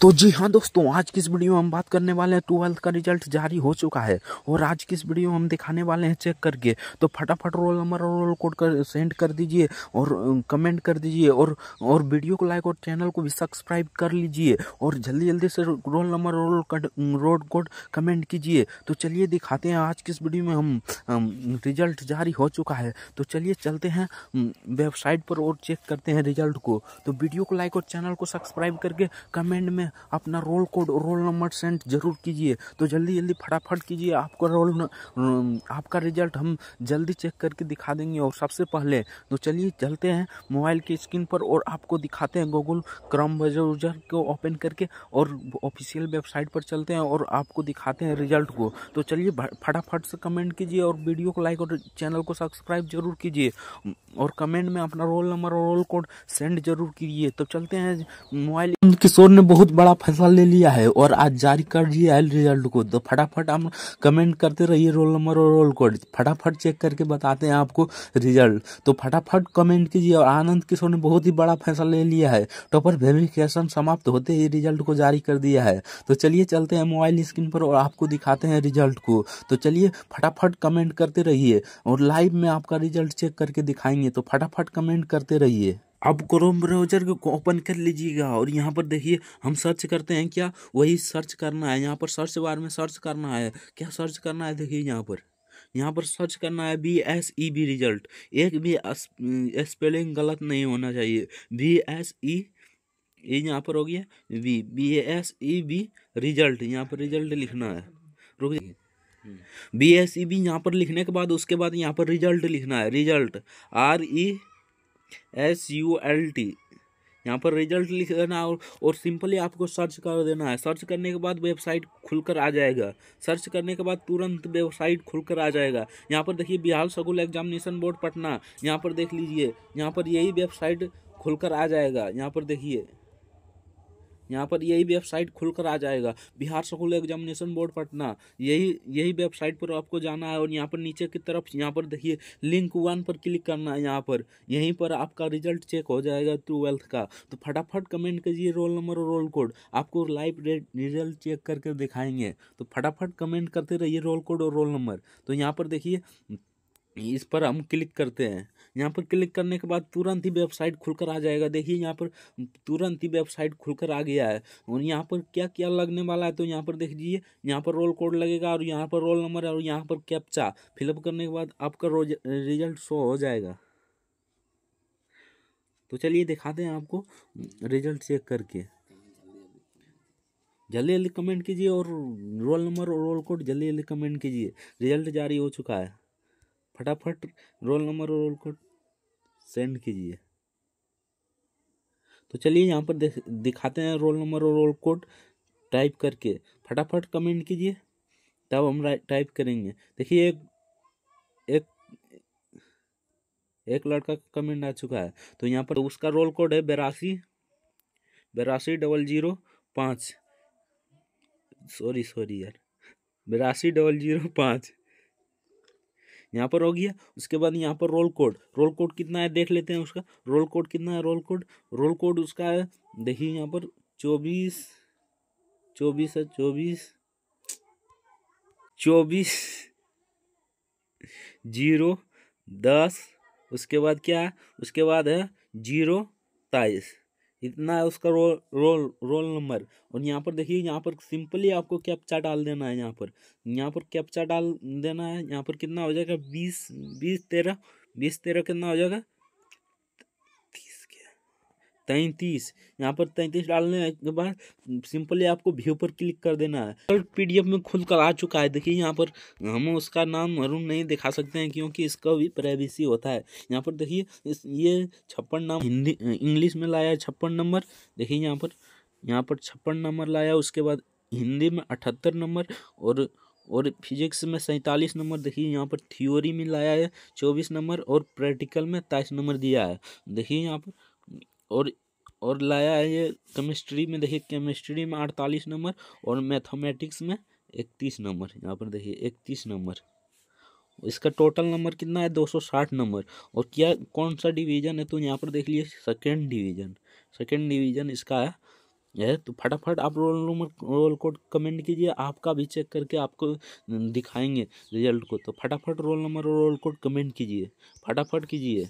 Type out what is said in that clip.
तो जी हाँ दोस्तों आज किस वीडियो में हम बात करने वाले हैं ट्वेल्थ का रिजल्ट जारी हो चुका है और आज किस वीडियो में हम दिखाने वाले हैं चेक करके तो फटाफट रोल नंबर और रोल कोड कर सेंड कर दीजिए और कमेंट कर दीजिए और और वीडियो को लाइक और चैनल को भी सब्सक्राइब कर लीजिए और जल्दी जल्दी से roll number roll road code comment कीजिए तो चलिए दिखाते हैं आज किस वीडियो में हम रिजल्ट जारी हो चुका है तो चलिए चलते हैं वेबसाइट पर और चेक करते हैं रिजल्ट को तो वीडियो को लाइक और चैनल को सब्सक्राइब करके कमेंट में में अपना रोल कोड और रोल नंबर सेंड जरूर कीजिए तो जल्दी जल्दी फटाफट कीजिए आपका रोल न, आपका रिजल्ट हम जल्दी चेक करके दिखा देंगे और सबसे पहले तो चलिए चलते हैं मोबाइल की स्क्रीन पर और आपको दिखाते हैं गूगल क्रम ब्राउजर को ओपन करके और ऑफिशियल वेबसाइट पर चलते हैं और आपको दिखाते हैं रिजल्ट को तो चलिए फटाफट से कमेंट कीजिए और वीडियो को लाइक और चैनल को सब्सक्राइब जरूर कीजिए और कमेंट में अपना रोल नंबर और रोल कोड सेंड जरूर कीजिए तो चलते हैं मोबाइल किशोर ने बहुत बड़ा फैसला ले लिया है और आज जारी कर दिया है रिजल्ट को तो फटाफट हम कमेंट करते रहिए रोल नंबर और रोल कोड फटाफट चेक करके बताते हैं आपको रिजल्ट तो फटाफट कमेंट कीजिए और आनंद किशोर ने बहुत ही बड़ा फैसला ले लिया है टॉपर वेरिफिकेशन समाप्त होते ही रिजल्ट को जारी कर दिया है तो चलिए चलते हैं मोबाइल स्क्रीन पर और आपको दिखाते हैं रिजल्ट को तो चलिए फटाफट कमेंट करते रहिए और लाइव में आपका रिजल्ट चेक करके दिखाएंगे तो फटाफट कमेंट करते रहिए आप क्रोम ब्राउज़र को ओपन कर लीजिएगा और यहाँ पर देखिए हम सर्च करते हैं क्या वही सर्च करना है यहाँ पर सर्च बार में सर्च करना है क्या सर्च करना है देखिए यहाँ पर यहाँ पर सर्च करना है B S E B result एक भी स्पेलिंग गलत नहीं होना चाहिए बी एस ई ये यहाँ पर हो गया B B S E B result यहाँ पर रिजल्ट लिखना है रुक जाइए बी एस ई बी यहाँ पर लिखने के बाद उसके बाद यहाँ पर रिजल्ट लिखना है result R E S U L T यहाँ पर रिजल्ट लिख देना और और सिंपली आपको सर्च कर देना है सर्च करने के बाद वेबसाइट खुलकर आ जाएगा सर्च करने के बाद तुरंत वेबसाइट खुलकर आ जाएगा यहाँ पर देखिए Bihar school examination board Patna यहाँ पर देख लीजिए यहाँ पर यही वेबसाइट खुलकर आ जाएगा यहाँ पर देखिए यहाँ पर यही वेबसाइट खुलकर आ जाएगा Bihar school examination board Patna यही यही वेबसाइट पर आपको जाना है और यहाँ पर नीचे की तरफ यहाँ पर देखिए लिंक वन पर क्लिक करना है यहाँ पर यहीं पर आपका रिजल्ट चेक हो जाएगा ट्वेल्थ का तो फटाफट कमेंट कीजिए रोल नंबर और रोल कोड आपको लाइव रिजल्ट चेक करके दिखाएंगे तो फटाफट कमेंट करते रहिए रोल कोड और रोल नंबर तो यहाँ पर देखिए इस पर हम क्लिक करते हैं यहाँ पर क्लिक करने के बाद तुरंत ही वेबसाइट खुलकर आ जाएगा देखिए यहाँ पर तुरंत ही वेबसाइट खुलकर आ गया है और यहाँ पर क्या क्या लगने वाला है तो यहाँ पर देखिए यहाँ पर रोल कोड लगेगा और यहाँ पर रोल नंबर और यहाँ पर कैप्चा फिलअप करने के बाद आपका रोज रिजल्ट शो हो जाएगा तो चलिए दिखाते हैं आपको रिजल्ट चेक करके जल्दी जल्दी कमेंट कीजिए और रोल नंबर और रोल कोड जल्दी जल्दी कमेंट कीजिए रिजल्ट जारी हो चुका है फटाफट रोल नंबर और रोल कोड सेंड कीजिए तो चलिए यहाँ पर दिखाते हैं रोल नंबर और रोल कोड टाइप करके फटाफट कमेंट कीजिए तब हम टाइप करेंगे देखिए एक एक एक लड़का का कमेंट आ चुका है तो यहाँ पर उसका रोल कोड है बेरासी बेरासी डबल जीरो पाँच सॉरी सॉरी यार बेरासी डबल जीरो पाँच यहाँ पर हो गया उसके बाद यहाँ पर रोल कोड रोल कोड कितना है देख लेते हैं उसका रोल कोड कितना है रोल कोड रोल कोड उसका है देखिए यहाँ पर चौबीस चौबीस है चौबीस चौबीस जीरो दस उसके बाद क्या है उसके बाद है जीरो तेईस इतना है उसका रोल रोल रोल नंबर और यहाँ पर देखिए यहाँ पर सिंपली आपको कैप्चा डाल देना है यहाँ पर यहाँ पर कैप्चा डाल देना है यहाँ पर कितना हो जाएगा बीस बीस तेरह बीस तेरह कितना हो जाएगा तैंतीस यहाँ पर तैंतीस डालने के बाद सिंपली आपको व्यू पर क्लिक कर देना है पीडीएफ में खुल कर आ चुका है देखिए यहाँ पर हम उसका नाम मरून नहीं दिखा सकते हैं क्योंकि इसका भी प्राइवेसी होता है यहाँ पर देखिए ये छप्पन नाम हिंदी इंग्लिश में लाया है छप्पन नंबर देखिए यहाँ पर यहाँ पर छप्पन नंबर लाया उसके बाद हिंदी में अठहत्तर नंबर और और फिजिक्स में सैंतालीस नंबर देखिए यहाँ पर थ्योरी में लाया है चौबीस नंबर और प्रैक्टिकल में तेईस नंबर दिया है देखिए यहाँ पर और और लाया है ये केमिस्ट्री में देखिए केमिस्ट्री में अड़तालीस नंबर और मैथमेटिक्स में इकतीस नंबर यहाँ पर देखिए इकतीस नंबर इसका टोटल नंबर कितना है दो सौ साठ नंबर और क्या कौन सा डिवीज़न है तो यहाँ पर देख लिए सेकेंड डिवीज़न सेकेंड डिवीज़न इसका है है तो फटाफट आप roll number roll code comment कीजिए आपका भी चेक करके आपको दिखाएंगे रिजल्ट को तो फटाफट रोल नंबर और रोल कोड कमेंट कीजिए फटाफट कीजिए